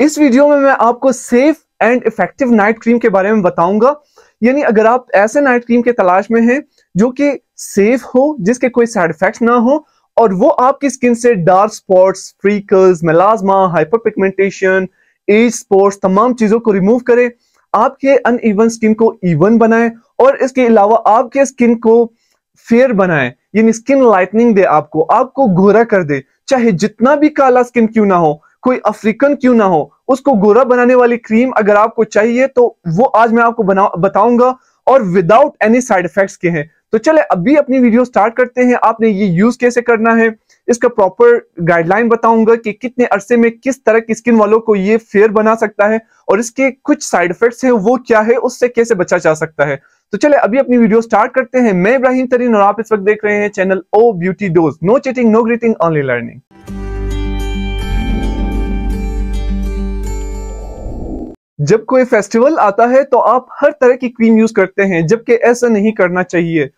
इस वीडियो में मैं आपको safe and effective night cream के बारे में बताऊंगा यानी अगर आप ऐसे नाइट क्रीम के तलाश में हैं जो कि सेफ हो जिसके कोई साइड इफेक्ट ना हो और वो आपकी स्किन से dark spots freckles melasma hyper pigmentation age spots तमाम चीजों को रिमूव करे आपके अनइवन स्किन को इवन बनाए और इसके अलावा आपके स्किन को फेयर बनाए यानी स्किन लाइटनिंग दे आपको आपको गोरा कर दे चाहे जितना भी काला स्किन क्यों ना हो कोई अफ्रीकन क्यों ना हो उसको गोरा बनाने वाली क्रीम अगर आपको चाहिए तो वो आज मैं आपको बताऊंगा और विदाउट एनी साइड इफेक्ट्स के हैं तो चले अभी अपनी वीडियो स्टार्ट करते हैं आपने ये यूज कैसे करना है इसका प्रॉपर गाइडलाइन बताऊंगा कि कितने अरसे में किस तरह की स्किन वालों को ये फेयर बना सकता है और इसके कुछ साइड इफेक्ट्स हैं वो क्या है उससे कैसे बचा जा सकता है तो चले अभी अपनी वीडियो स्टार्ट करते हैं मैं इब्राहिम तरीन और आप इस वक्त देख रहे हैं channel O beauty dose no cheating no greeting only learning जब कोई फेस्टिवल आता है तो आप हर तरह की क्रीम यूज करते हैं जबकि ऐसा नहीं करना चाहिए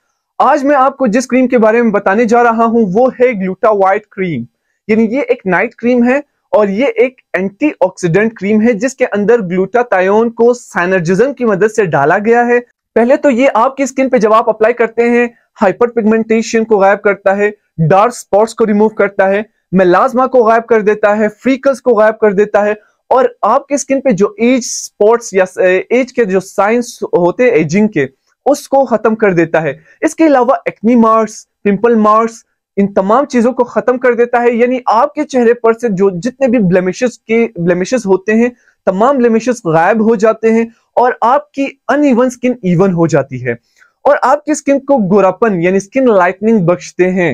आज मैं आपको जिस क्रीम के बारे में बताने जा रहा हूं वो है ग्लूटा वाइट क्रीम यानी ये एक नाइट क्रीम है और ये एक एंटीऑक्सीडेंट क्रीम है जिसके अंदर ग्लूटातायोन को सैनर्जिजम की मदद से डाला गया है पहले तो ये आपकी स्किन पे जब आप अप्लाई करते हैं हाइपर पिगमेंटेशन को गायब करता है डार्क स्पॉट्स को रिमूव करता है मेलाजमा को गायब कर देता है फ्रीकल्स को गायब कर देता है और आपके स्किन पे जो एज स्पॉट्स या एज के जो साइंस होते हैं एजिंग के उसको खत्म कर देता है इसके अलावा एक्नी मार्क्स पिंपल मार्क्स इन तमाम चीजों को खत्म कर देता है यानी आपके चेहरे पर से जो जितने भी ब्लेमिशेस के ब्लेमिशेस होते हैं तमाम ब्लेमिशेस गायब हो जाते हैं और आपकी अनइवन स्किन इवन हो जाती है और आपकी स्किन को गोरापन यानी स्किन लाइटनिंग बख्शते हैं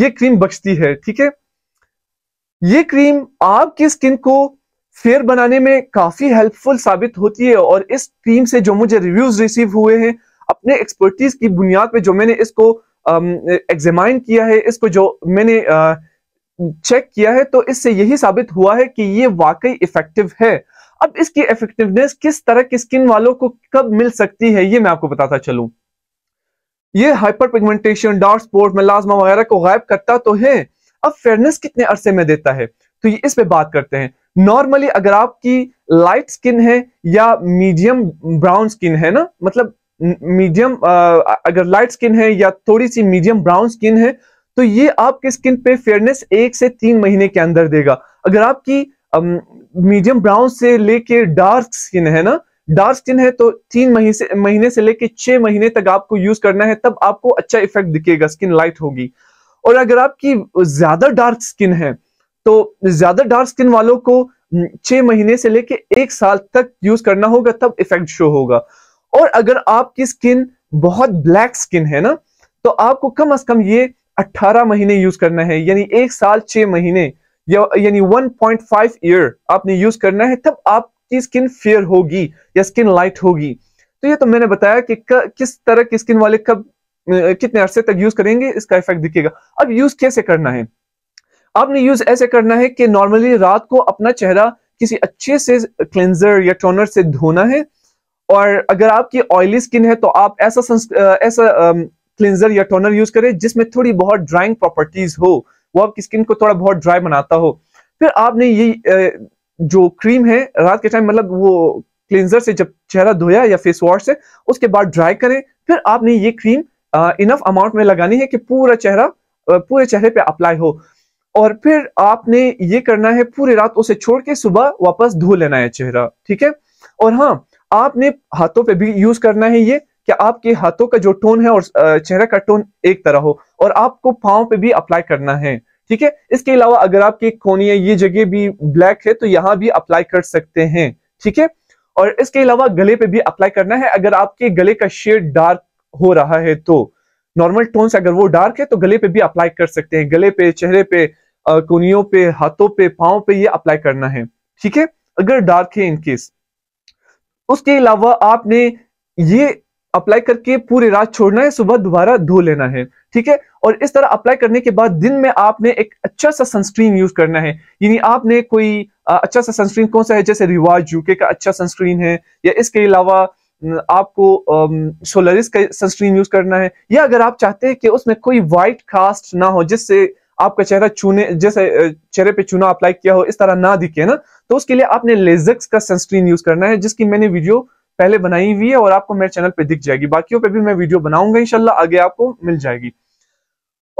ये क्रीम बख्शती है ठीक है ये क्रीम आपकी स्किन को फेयर बनाने में काफी हेल्पफुल साबित होती है और इस टीम से जो मुझे रिव्यूज रिसीव हुए हैं अपने एक्सपर्टीज की बुनियाद पे जो मैंने इसको एग्जामाइन किया है इसको जो मैंने चेक किया है तो इससे यही साबित हुआ है कि ये वाकई इफेक्टिव है अब इसकी इफेक्टिवनेस किस तरह की स्किन वालों को कब मिल सकती है ये मैं आपको बताता चलू ये hyper pigmentation dark spot melasma वगैरह को गायब करता तो है अब फेयरनेस कितने अरसे में देता है तो ये इस पे बात करते हैं नॉर्मली अगर आपकी लाइट स्किन है या मीडियम ब्राउन स्किन है ना मतलब मीडियम अगर लाइट स्किन है या थोड़ी सी मीडियम ब्राउन स्किन है तो ये आपके स्किन पे फेयरनेस एक से तीन महीने के अंदर देगा अगर आपकी मीडियम ब्राउन से लेके डार्क स्किन है ना डार्क स्किन है तो तीन महीने से महीने से लेके छह महीने तक आपको यूज करना है तब आपको अच्छा इफेक्ट दिखेगा स्किन लाइट होगी और अगर आपकी ज्यादा डार्क स्किन है तो ज्यादा डार्क स्किन वालों को हम्म, छह महीने से लेके एक साल तक यूज करना होगा तब इफेक्ट शो होगा और अगर आपकी स्किन बहुत ब्लैक स्किन है ना तो आपको कम अज कम ये 18 महीने यूज करना है यानी एक साल छह महीने या यानी 1.5 ईयर आपने यूज करना है तब आपकी स्किन फेयर होगी या स्किन लाइट होगी तो ये तो मैंने बताया कि किस तरह की स्किन वाले कब कितने अरसे तक यूज करेंगे इसका इफेक्ट दिखेगा अब यूज कैसे करना है आपने यूज ऐसे करना है कि नॉर्मली रात को अपना चेहरा किसी अच्छे से क्लेंजर या टोनर से धोना है और अगर आपकी ऑयली स्किन है तो आप ऐसा ऐसा क्लेंजर या टोनर यूज करें जिसमें थोड़ी बहुत ड्राइंग प्रॉपर्टीज हो वो आपकी स्किन को थोड़ा बहुत ड्राई बनाता हो फिर आपने ये जो क्रीम है रात के टाइम मतलब वो क्लेंजर से जब चेहरा धोया या फेस वॉश से उसके बाद ड्राई करें फिर आपने ये क्रीम इनफ अमाउंट में लगानी है कि पूरा चेहरा पूरे चेहरे पे अप्लाई हो और फिर आपने ये करना है पूरी रात उसे छोड़ के सुबह वापस धो लेना है चेहरा ठीक है और हाँ आपने हाथों पे भी यूज करना है ये कि आपके हाथों का जो टोन है और चेहरा का टोन एक तरह हो और आपको पाओ पे भी अप्लाई करना है ठीक है इसके अलावा अगर आपकी कोनी ये जगह भी ब्लैक है तो यहाँ भी अप्लाई कर सकते हैं ठीक है और इसके अलावा गले पे भी अप्लाई करना है अगर आपके गले का शेड डार्क हो रहा है तो नॉर्मल टोन से अगर वो डार्क है तो गले पे भी अप्लाई कर सकते हैं गले पे चेहरे पे कुनियों पे हाथों पे पाओ पे ये अप्लाई करना है ठीक है अगर डार्क है इनकेस उसके अलावा आपने ये अप्लाई करके पूरी रात छोड़ना है सुबह दोबारा धो लेना है ठीक है और इस तरह अप्लाई करने के बाद दिन में आपने एक अच्छा सा सनस्क्रीन यूज करना है यानी आपने कोई अच्छा सा सनस्क्रीन कौन सा है जैसे रिवाज यूके का अच्छा सनस्क्रीन है या इसके अलावा आपको सोलरिस का सनस्क्रीन यूज करना है या अगर आप चाहते हैं कि उसमें कोई वाइट कास्ट ना हो जिससे आपका चेहरा चूने जैसे चेहरे पे चूना अप्लाई किया हो इस तरह ना दिखे ना तो उसके लिए आपने लेजक्स का सनस्क्रीन यूज करना है जिसकी मैंने वीडियो पहले बनाई हुई है और आपको मेरे चैनल पे दिख जाएगी बाकियों पे भी मैं वीडियो बनाऊंगा इनशाला आगे आपको मिल जाएगी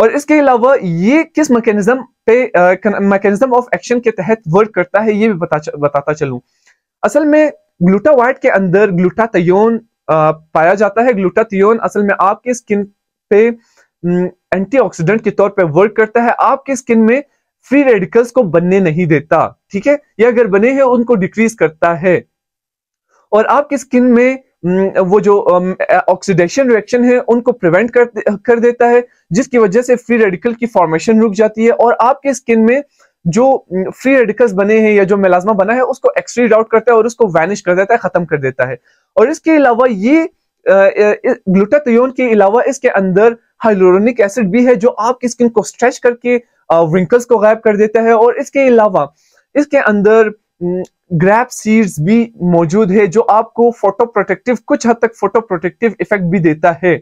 और इसके अलावा ये किस मैकेनिज्म पे मैकेनिज्म ऑफ एक्शन के तहत वर्क करता है ये भी बता, बताता चलूं असल में ग्लूटावाइट के अंदर ग्लूटाथियोन पाया जाता है ग्लूटाथियोन असल में आपके स्किन पे एंटीऑक्सीडेंट हम्म, के तौर पर वर्क करता है आपके स्किन में फ्री रेडिकल्स को बनने नहीं देता ठीक है या अगर बने हैं उनको डिक्रीज करता है और आपकी स्किन में हम्म, वो जो ऑक्सीडेशन रिएक्शन है उनको प्रिवेंट कर कर देता है जिसकी वजह से फ्री रेडिकल की फॉर्मेशन रुक जाती है और आपके स्किन में जो फ्री हम्म, रेडिकल्स बने हैं या जो मेलाजमा बना है उसको एक्सट्रीड आउट करता है और उसको वैनिश कर देता है खत्म कर देता है और इसके अलावा ये ग्लूटाथियोन के अलावा इसके अंदर हाइलोरोनिक एसिड भी है जो आपकी स्किन को स्ट्रेच करके विंकल्स uh, को गायब कर देता है और इसके अलावा इसके अंदर ग्रैप mm, सीड्स भी मौजूद है जो आपको फोटो प्रोटेक्टिव कुछ हद तक फोटो प्रोटेक्टिव इफेक्ट भी देता है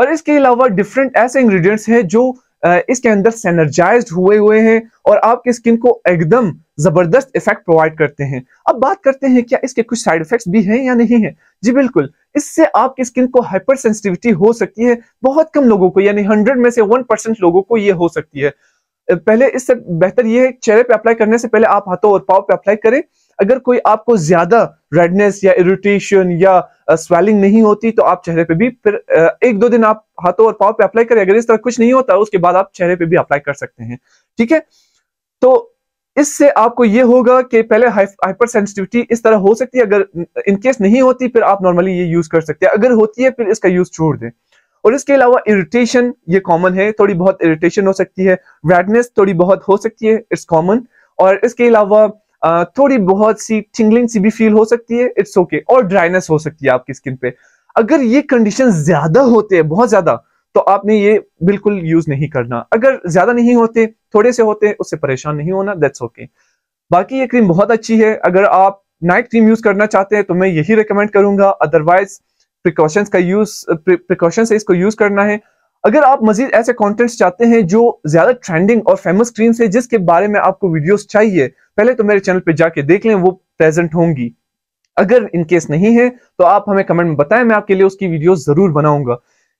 और इसके अलावा डिफरेंट ऐसे इंग्रेडिएंट्स हैं जो इसके अंदर सेनर्जाइज हुए हुए हैं और आपकी स्किन को एकदम जबरदस्त इफेक्ट प्रोवाइड करते हैं अब बात करते हैं क्या इसके कुछ साइड इफेक्ट्स भी हैं या नहीं है जी बिल्कुल इससे आपकी स्किन को हाइपर सेंसिटिविटी हो सकती है बहुत कम लोगों को यानी हंड्रेड में से वन परसेंट लोगों को ये हो सकती है पहले इससे बेहतर ये है चेहरे पे अप्लाई करने से पहले आप हाथों और पाव पे अप्लाई करें अगर कोई आपको ज्यादा रेडनेस या इरिटेशन या स्वेलिंग नहीं होती तो आप चेहरे पे भी फिर एक दो दिन आप हाथों और पाव पे अप्लाई करें अगर इस तरह कुछ नहीं होता उसके बाद आप चेहरे पे भी अप्लाई कर सकते हैं ठीक है तो इससे आपको ये होगा कि पहले हाइपर सेंसिटिविटी इस तरह हो सकती है अगर इनकेस नहीं होती फिर आप नॉर्मली ये यूज कर सकते हैं अगर होती है फिर इसका यूज छोड़ दें और इसके अलावा इरिटेशन ये कॉमन है थोड़ी बहुत इरिटेशन हो सकती है रेडनेस थोड़ी बहुत हो सकती है इट्स कॉमन और इसके अलावा थोड़ी बहुत सी टिंगलिंग सी भी फील हो सकती है इट्स ओके okay, और ड्राइनेस हो सकती है आपकी स्किन पे अगर ये कंडीशन ज्यादा होते हैं बहुत ज्यादा तो आपने ये बिल्कुल यूज नहीं करना अगर ज्यादा नहीं होते थोड़े से होते उससे परेशान नहीं होना दैट्स ओके okay. बाकी ये क्रीम बहुत अच्छी है अगर आप नाइट क्रीम यूज करना चाहते हैं तो मैं यही रिकमेंड करूंगा अदरवाइज प्रिकॉशंस का यूज प्रिकॉशन से इसको यूज करना है अगर आप मजीद ऐसे कॉन्टेंट्स चाहते हैं जो ज्यादा ट्रेंडिंग और फेमस स्क्रीन है जिसके बारे में आपको वीडियो चाहिए पहले तो मेरे चैनल पर जाके देख लें वो प्रेजेंट होंगी अगर इनकेस नहीं है तो आप हमें कमेंट में बताएं मैं आपके लिए उसकी वीडियो जरूर बनाऊंगा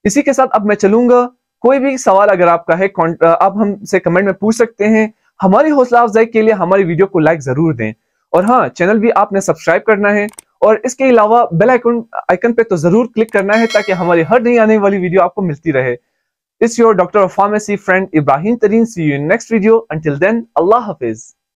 इसी के साथ अब मैं चलूंगा कोई भी सवाल अगर आपका है आप हमसे कमेंट में पूछ सकते हैं हमारी हौसला अफजाई के लिए हमारी वीडियो को लाइक जरूर दें और हाँ चैनल भी आपने सब्सक्राइब करना है और इसके अलावा बेल आइकन आइकन पे तो जरूर क्लिक करना है ताकि हमारी हर नई आने वाली वीडियो आपको मिलती रहे It's your doctor of pharmacy friend Ibrahim Tareen. See you in next video. Until then, Allah Hafiz.